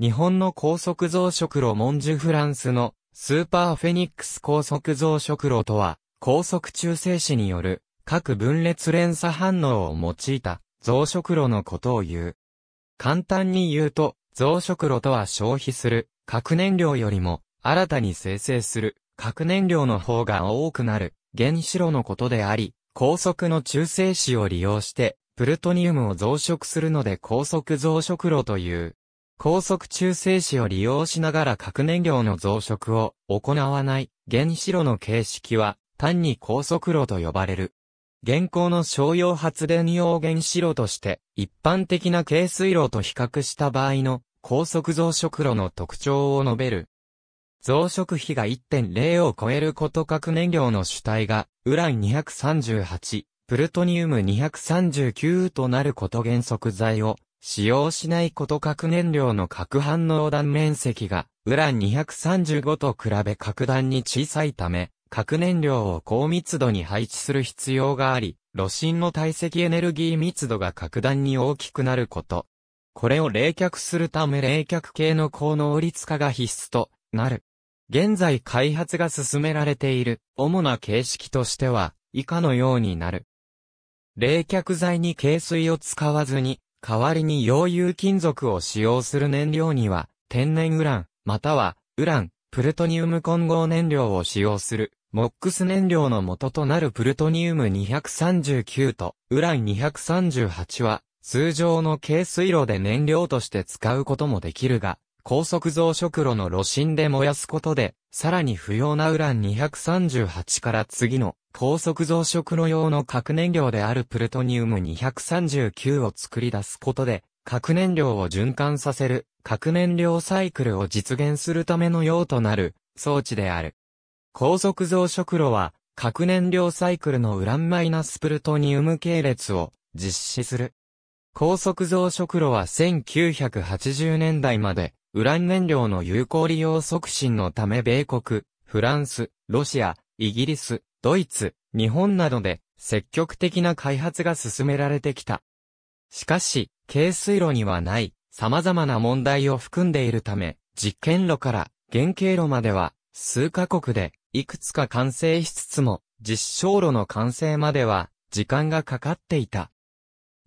日本の高速増殖炉モンジュフランスのスーパーフェニックス高速増殖炉とは、高速中性子による各分裂連鎖反応を用いた増殖炉のことを言う。簡単に言うと、増殖炉とは消費する核燃料よりも新たに生成する核燃料の方が多くなる原子炉のことであり、高速の中性子を利用してプルトニウムを増殖するので高速増殖炉という。高速中性子を利用しながら核燃料の増殖を行わない原子炉の形式は単に高速炉と呼ばれる。現行の商用発電用原子炉として一般的な軽水炉と比較した場合の高速増殖炉の特徴を述べる。増殖比が1.0を超えること核燃料の主体がウラン238、プルトニウム239となること原則材を使用しないこと核燃料の核反応弾面積が、ウラン235と比べ格段に小さいため、核燃料を高密度に配置する必要があり、炉心の体積エネルギー密度が格段に大きくなること。これを冷却するため冷却系の高能率化が必須となる。現在開発が進められている主な形式としては以下のようになる。冷却剤に軽水を使わずに代わりに溶融金属を使用する燃料には、天然ウラン、または、ウラン、プルトニウム混合燃料を使用する、モックス燃料の元となるプルトニウム239と、ウラン238は、通常の軽水炉で燃料として使うこともできるが、高速増殖炉の炉心で燃やすことで、さらに不要なウラン238から次の高速増殖炉用の核燃料であるプルトニウム239を作り出すことで、核燃料を循環させる核燃料サイクルを実現するための用となる装置である。高速増殖炉は核燃料サイクルのウランマイナスプルトニウム系列を実施する。高速増殖炉は1980年代までウラン燃料の有効利用促進のため米国、フランス、ロシア、イギリス、ドイツ、日本などで積極的な開発が進められてきた。しかし、軽水路にはない様々な問題を含んでいるため、実験炉から原型炉までは数カ国でいくつか完成しつつも、実証炉の完成までは時間がかかっていた。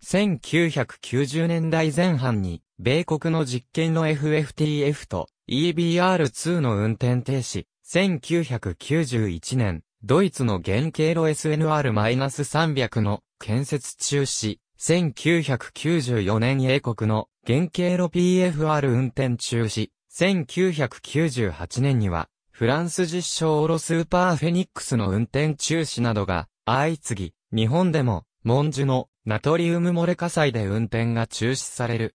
1990年代前半に米国の実験の FFTF と EBR2 の運転停止、1991年、ドイツの原型炉 SNR-300 の建設中止、1994年英国の原型炉 PFR 運転中止、1998年には、フランス実証オロスーパーフェニックスの運転中止などが相次ぎ、日本でも、モンジュのナトリウム漏れ火災で運転が中止される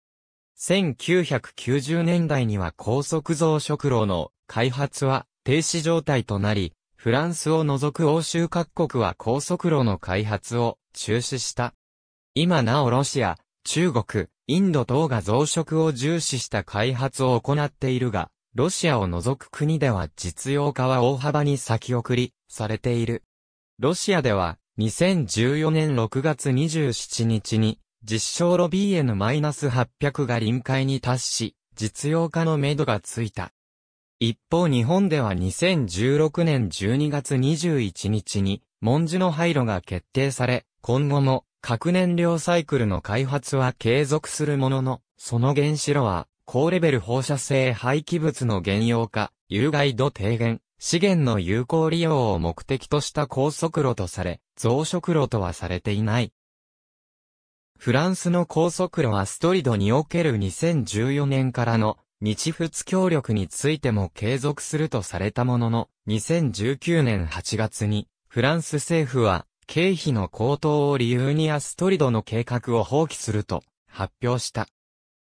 1990年代には高速増殖炉の開発は停止状態となり、フランスを除く欧州各国は高速炉の開発を中止した。今なおロシア、中国、インド等が増殖を重視した開発を行っているが、ロシアを除く国では実用化は大幅に先送りされている。ロシアでは2014年6月27日に実証炉 BN-800 が臨界に達し、実用化のめどがついた。一方日本では2016年12月21日に、文字の廃炉が決定され、今後も核燃料サイクルの開発は継続するものの、その原子炉は、高レベル放射性廃棄物の原用化、有害度低減、資源の有効利用を目的とした高速炉とされ、増殖炉とはされていない。フランスの高速路アストリドにおける2014年からの日仏協力についても継続するとされたものの、2019年8月に、フランス政府は、経費の高騰を理由にアストリドの計画を放棄すると発表した。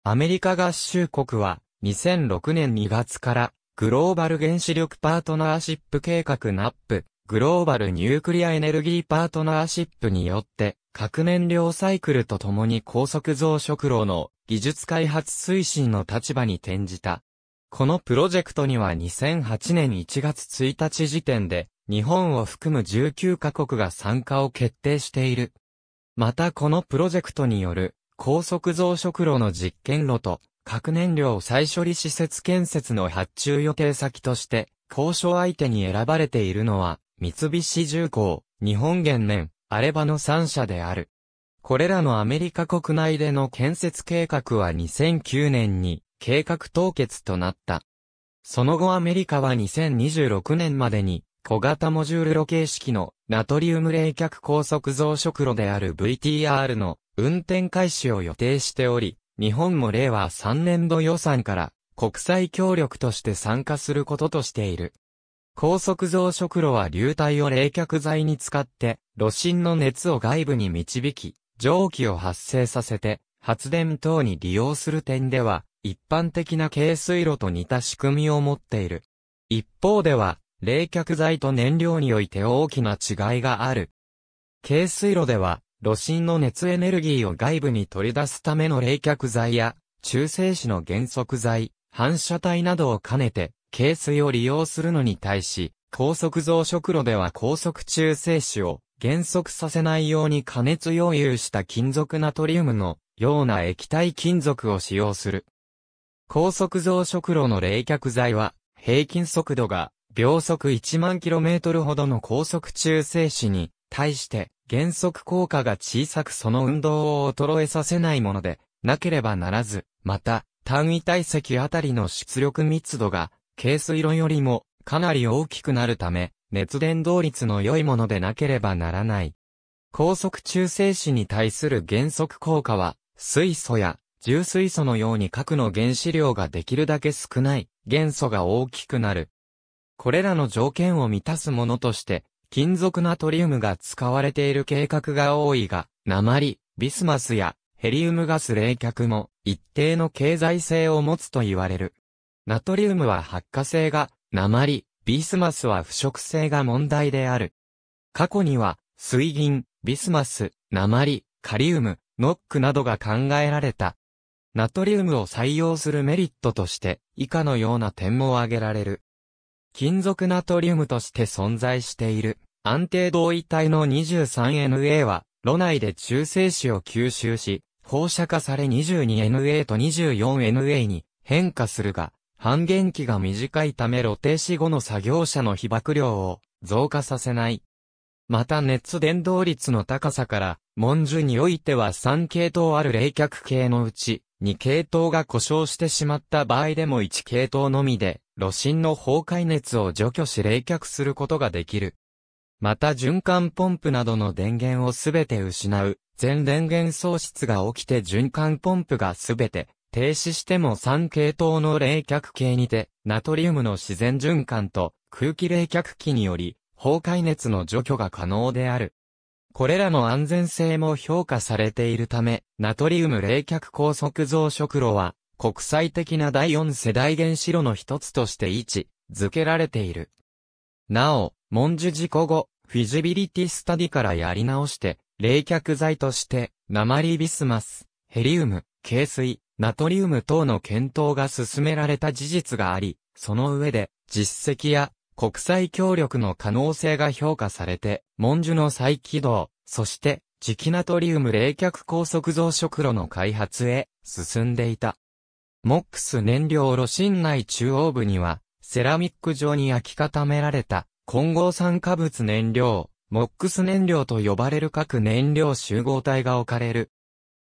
アメリカ合衆国は、2006年2月から、グローバル原子力パートナーシップ計画 NAP、グローバルニュークリアエネルギーパートナーシップによって、核燃料サイクルとともに高速増殖炉の技術開発推進の立場に転じた。このプロジェクトには2008年1月1日時点で日本を含む19カ国が参加を決定している。またこのプロジェクトによる高速増殖炉の実験炉と核燃料再処理施設建設の発注予定先として交渉相手に選ばれているのは三菱重工、日本原燃、アレバの3社である。これらのアメリカ国内での建設計画は2009年に計画凍結となった。その後アメリカは2026年までに小型モジュール炉形式のナトリウム冷却高速増殖炉である VTR の運転開始を予定しており、日本も令和3年度予算から国際協力として参加することとしている。高速増殖炉は流体を冷却剤に使って、炉心の熱を外部に導き、蒸気を発生させて、発電等に利用する点では、一般的な軽水炉と似た仕組みを持っている。一方では、冷却剤と燃料において大きな違いがある。軽水炉では、炉心の熱エネルギーを外部に取り出すための冷却剤や、中性子の減速剤、反射体などを兼ねて、軽水を利用するのに対し、高速増殖炉では高速中性子を減速させないように加熱溶融した金属ナトリウムのような液体金属を使用する。高速増殖炉の冷却剤は平均速度が秒速1万 km ほどの高速中性子に対して減速効果が小さくその運動を衰えさせないものでなければならず、また単位体積あたりの出力密度が軽水炉よりもかなり大きくなるため、熱伝導率の良いものでなければならない。高速中性子に対する減速効果は、水素や重水素のように核の原子量ができるだけ少ない元素が大きくなる。これらの条件を満たすものとして、金属ナトリウムが使われている計画が多いが、鉛、ビスマスやヘリウムガス冷却も一定の経済性を持つと言われる。ナトリウムは発火性が、鉛、ビスマスは腐食性が問題である。過去には、水銀、ビスマス、鉛、カリウム、ノックなどが考えられた。ナトリウムを採用するメリットとして、以下のような点も挙げられる。金属ナトリウムとして存在している、安定同位体の 23Na は、炉内で中性子を吸収し、放射化され 22Na と 24Na に変化するが、半減期が短いため露呈死後の作業者の被爆量を増加させない。また熱伝導率の高さから、文殊においては3系統ある冷却系のうち、2系統が故障してしまった場合でも1系統のみで、炉心の崩壊熱を除去し冷却することができる。また循環ポンプなどの電源をすべて失う、全電源喪失が起きて循環ポンプがすべて停止しても3系統の冷却系にて、ナトリウムの自然循環と空気冷却器により、崩壊熱の除去が可能である。これらの安全性も評価されているため、ナトリウム冷却高速増殖炉は、国際的な第4世代原子炉の一つとして位置づけられている。なお、文殊事故後、フィジビリティスタディからやり直して、冷却剤として、鉛ビスマス、ヘリウム、軽水、ナトリウム等の検討が進められた事実があり、その上で、実績や国際協力の可能性が評価されて、文殊の再起動、そして、磁気ナトリウム冷却高速増殖炉の開発へ進んでいた。モックス燃料炉心内中央部には、セラミック状に焼き固められた混合酸化物燃料、モックス燃料と呼ばれる各燃料集合体が置かれる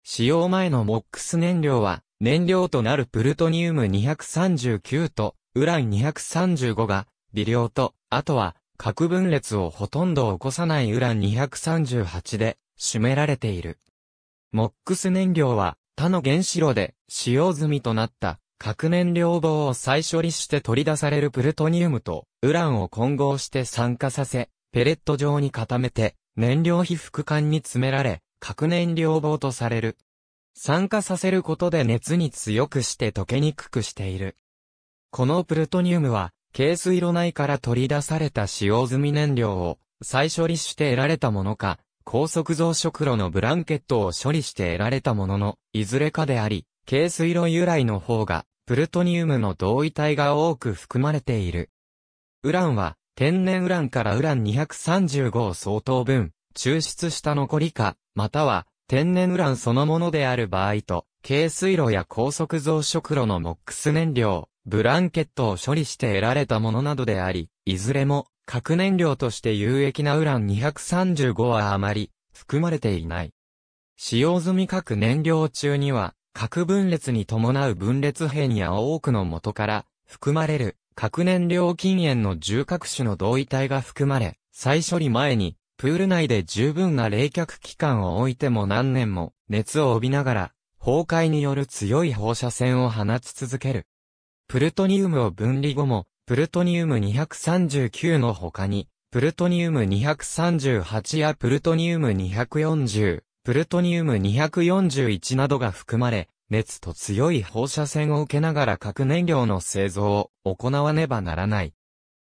使用前のモックス燃料は、燃料となるプルトニウム239と、ウラン235が、微量と、あとは、核分裂をほとんど起こさないウラン238で、占められている。モックス燃料は、他の原子炉で、使用済みとなった、核燃料棒を再処理して取り出されるプルトニウムと、ウランを混合して酸化させ、ペレット状に固めて、燃料被覆管に詰められ、核燃料棒とされる。酸化させることで熱に強くして溶けにくくしている。このプルトニウムは、軽水炉内から取り出された使用済み燃料を再処理して得られたものか、高速増殖炉のブランケットを処理して得られたものの、いずれかであり、軽水炉由来の方が、プルトニウムの同位体が多く含まれている。ウランは、天然ウランからウラン235を相当分、抽出した残りか、または天然ウランそのものである場合と、軽水炉や高速増殖炉のモックス燃料、ブランケットを処理して得られたものなどであり、いずれも核燃料として有益なウラン235はあまり含まれていない。使用済み核燃料中には、核分裂に伴う分裂片や多くの元から含まれる核燃料禁煙の重核種の同位体が含まれ、再処理前にプール内で十分な冷却期間を置いても何年も熱を帯びながら、崩壊による強い放射線を放ち続ける。プルトニウムを分離後も、プルトニウム239の他に、プルトニウム238やプルトニウム240、プルトニウム241などが含まれ、熱と強い放射線を受けながら核燃料の製造を行わねばならない。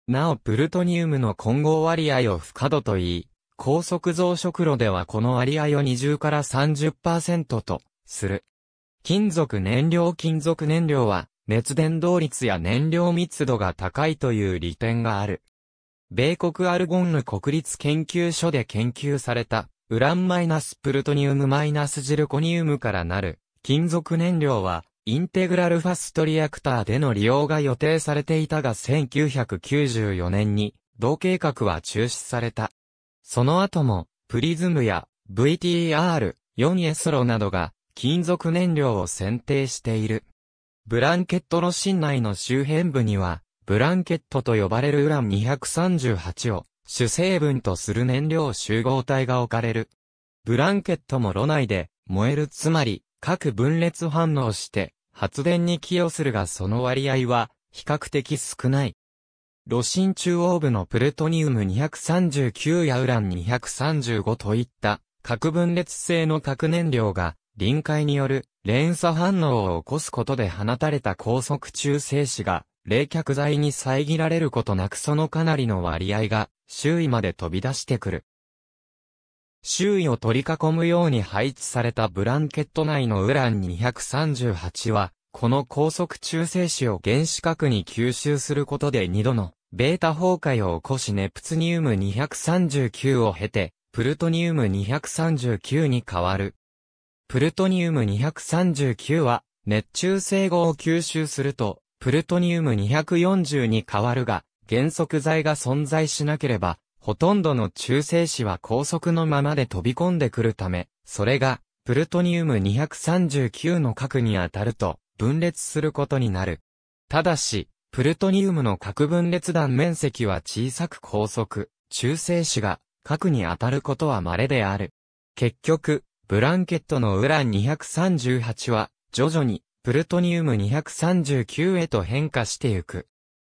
なおプルトニウムの混合割合を不可度と言い、高速増殖炉ではこの割合を20から30%と、する。金属燃料金属燃料は、熱伝導率や燃料密度が高いという利点がある。米国アルゴンヌ国立研究所で研究された、ウランマイナスプルトニウムマイナスジルコニウムからなる、金属燃料は、インテグラルファストリアクターでの利用が予定されていたが1994年に、同計画は中止された。その後も、プリズムや VTR、4エスロなどが、金属燃料を選定している。ブランケット炉心内の周辺部には、ブランケットと呼ばれるウラン238を主成分とする燃料集合体が置かれる。ブランケットも炉内で燃えるつまり各分裂反応して発電に寄与するがその割合は比較的少ない。炉心中央部のプルトニウム239やウラン235といった核分裂性の核燃料が臨界による連鎖反応を起こすことで放たれた高速中性子が冷却剤に遮られることなくそのかなりの割合が周囲まで飛び出してくる。周囲を取り囲むように配置されたブランケット内のウラン238はこの高速中性子を原子核に吸収することで2度のベータ崩壊を起こしネプツニウム239を経て、プルトニウム239に変わる。プルトニウム239は、熱中性合を吸収すると、プルトニウム240に変わるが、原則剤が存在しなければ、ほとんどの中性子は高速のままで飛び込んでくるため、それが、プルトニウム239の核に当たると、分裂することになる。ただし、プルトニウムの核分裂弾面積は小さく高速、中性子が核に当たることは稀である。結局、ブランケットのウラン238は、徐々に、プルトニウム239へと変化してゆく。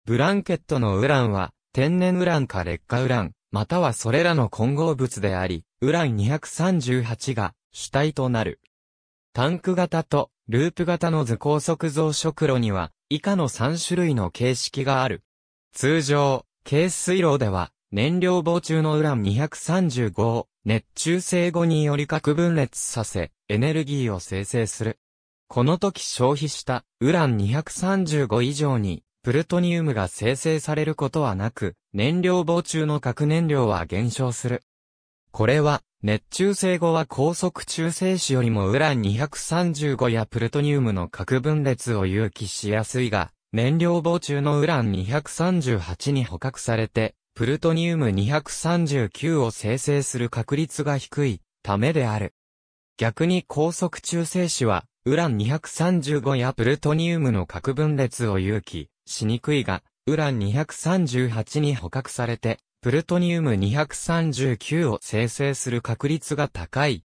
ブランケットのウランは、天然ウランか劣化ウラン、またはそれらの混合物であり、ウラン238が主体となる。タンク型とループ型の図高速増殖炉には以下の3種類の形式がある。通常、軽水炉では燃料棒中のウラン235を熱中性後により核分裂させエネルギーを生成する。この時消費したウラン235以上にプルトニウムが生成されることはなく、燃料棒中の核燃料は減少する。これは熱中性後は高速中性子よりもウラン235やプルトニウムの核分裂を有機しやすいが、燃料棒中のウラン238に捕獲されて、プルトニウム239を生成する確率が低いためである。逆に高速中性子は、ウラン235やプルトニウムの核分裂を有機しにくいが、ウラン238に捕獲されて、プルトニウム239を生成する確率が高い。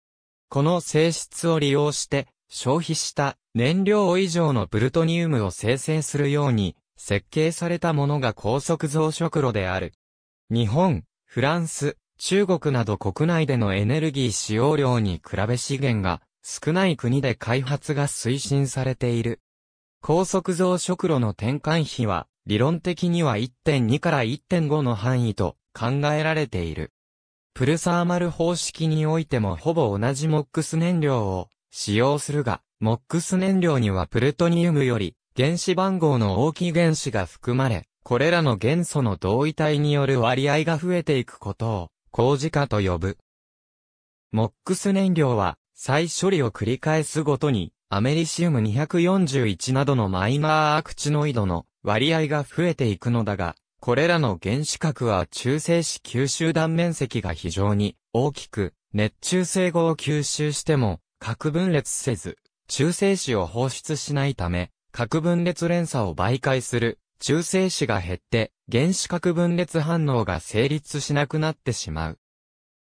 この性質を利用して消費した燃料以上のプルトニウムを生成するように設計されたものが高速増殖炉である。日本、フランス、中国など国内でのエネルギー使用量に比べ資源が少ない国で開発が推進されている。高速増殖炉の転換費は理論的には1.2から1.5の範囲と考えられている。プルサーマル方式においてもほぼ同じモックス燃料を使用するが、モックス燃料にはプルトニウムより原子番号の大きい原子が含まれ、これらの元素の同位体による割合が増えていくことを、工事化と呼ぶ。モックス燃料は、再処理を繰り返すごとに、アメリシウム241などのマイナーアクチノイドの割合が増えていくのだが、これらの原子核は中性子吸収断面積が非常に大きく、熱中性後を吸収しても、核分裂せず、中性子を放出しないため、核分裂連鎖を媒介する中性子が減って原子核分裂反応が成立しなくなってしまう。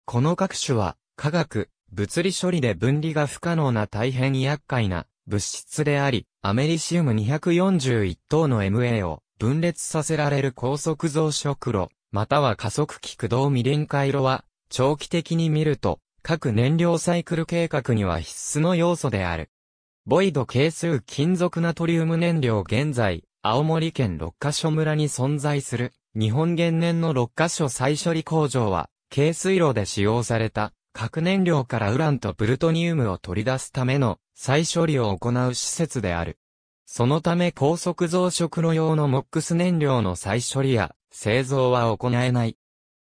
この各種は化学、物理処理で分離が不可能な大変厄介な物質であり、アメリシウム241等の MA を分裂させられる高速増殖炉、または加速器駆動未臨回炉は、長期的に見ると、各燃料サイクル計画には必須の要素である。ボイド係数金属ナトリウム燃料現在、青森県六ヶ所村に存在する、日本原燃の六ヶ所再処理工場は、軽水炉で使用された、核燃料からウランとプルトニウムを取り出すための再処理を行う施設である。そのため高速増殖炉用の MOX 燃料の再処理や製造は行えない。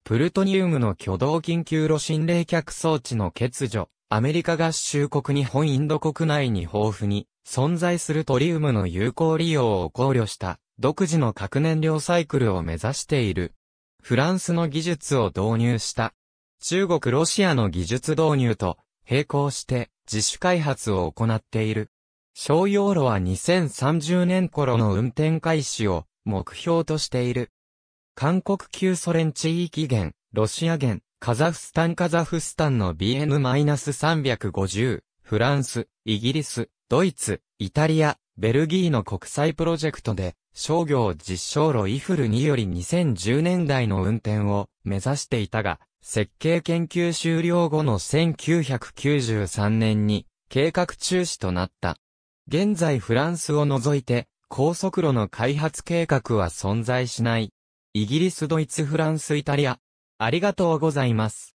プルトニウムの挙動緊急炉心冷却装置の欠如、アメリカ合衆国日本インド国内に豊富に存在するトリウムの有効利用を考慮した独自の核燃料サイクルを目指している。フランスの技術を導入した中国ロシアの技術導入と並行して自主開発を行っている。商用路は2030年頃の運転開始を目標としている。韓国旧ソ連地域元、ロシア元、カザフスタンカザフスタンの BN-350、フランス、イギリス、ドイツ、イタリア、ベルギーの国際プロジェクトで、商業実証路イフルにより2010年代の運転を目指していたが、設計研究終了後の1993年に計画中止となった。現在フランスを除いて、高速路の開発計画は存在しない。イギリス、ドイツ、フランス、イタリア。ありがとうございます。